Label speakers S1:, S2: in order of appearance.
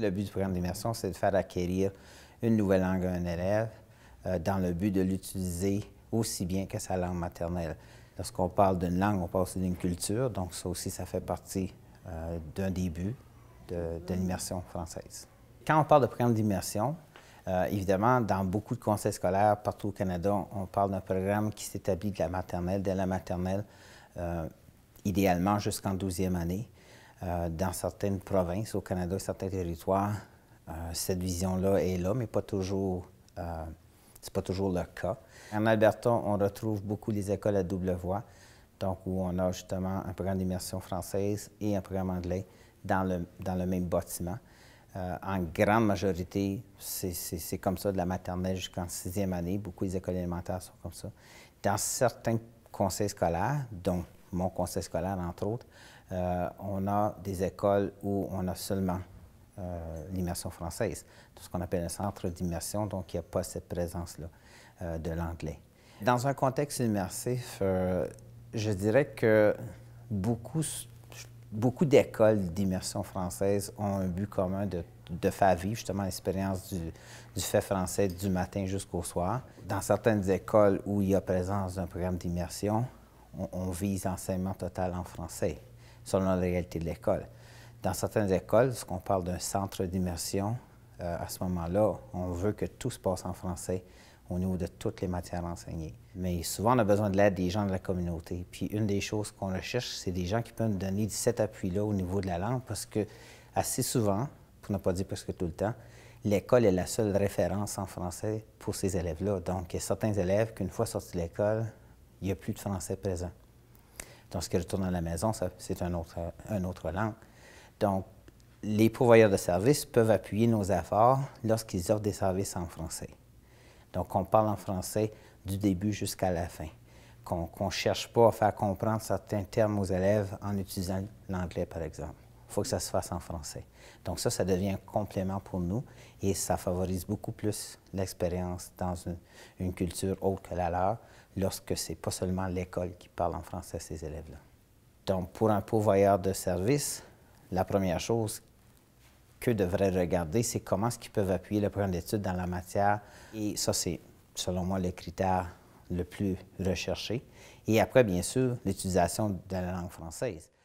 S1: le but du programme d'immersion, c'est de faire acquérir une nouvelle langue à un élève euh, dans le but de l'utiliser aussi bien que sa langue maternelle. Lorsqu'on parle d'une langue, on parle aussi d'une culture, donc ça aussi, ça fait partie euh, d'un début de, l'immersion française. Quand on parle de programme d'immersion, euh, évidemment, dans beaucoup de conseils scolaires partout au Canada, on parle d'un programme qui s'établit de la maternelle, dès la maternelle, idéalement jusqu'en 12e année. Euh, dans certaines provinces au Canada, certains territoires, euh, cette vision-là est là, mais pas toujours, euh, c'est pas toujours le cas. En Alberta, on retrouve beaucoup les écoles à double voie, donc où on a justement un programme d'immersion française et un programme anglais dans le, dans le même bâtiment. en grande majorité, c'est comme ça, de la maternelle jusqu'en sixième année. Beaucoup des écoles élémentaires sont comme ça. Dans certains conseils scolaires, dont mon conseil scolaire, entre autres, euh, on a des écoles où on a seulement euh, l'immersion française, tout ce qu'on appelle un centre d'immersion, donc il n'y a pas cette présence-là euh, de l'anglais. Dans un contexte immersif, je dirais que beaucoup, d'écoles d'immersion française ont un but commun de, faire vivre justement l'expérience du, fait français du matin jusqu'au soir. Dans certaines écoles où il y a présence d'un programme d'immersion, on, vise l'enseignement total en français, selon la réalité de l'école. Dans certaines écoles, ce qu'on parle d'un centre d'immersion, euh, à ce moment-là, on veut que tout se passe en français au niveau de toutes les matières enseignées. Mais souvent, on a besoin de l'aide des gens de la communauté. Puis une des choses qu'on recherche, c'est des gens qui peuvent nous donner cet appui-là au niveau de la langue, parce que assez souvent, pour ne pas dire presque tout le temps, l'école est la seule référence en français pour ces élèves-là. Donc, certains élèves qu'une fois sortis de l'école, il n'y a plus de français présent. qui retourne à la maison, c'est un autre, un autre langue. Donc, les pourvoyeurs de services peuvent appuyer nos efforts lorsqu'ils offrent des services en français. Donc, on parle en français du début jusqu'à la fin, qu'on ne cherche pas à faire comprendre certains termes aux élèves en utilisant l'anglais, par exemple faut que ça se fasse en français. Donc ça, ça devient un complément pour nous et ça favorise beaucoup plus l'expérience dans une, culture autre que la leur lorsque c'est pas seulement l'école qui parle en français à ces élèves-là. Donc pour un pourvoyeur de service, la première chose que devrait regarder, c'est comment est-ce qu'ils peuvent appuyer le programme d'études dans la matière. Et ça, c'est selon moi le critère le plus recherché. Et après, bien sûr, l'utilisation de la langue française.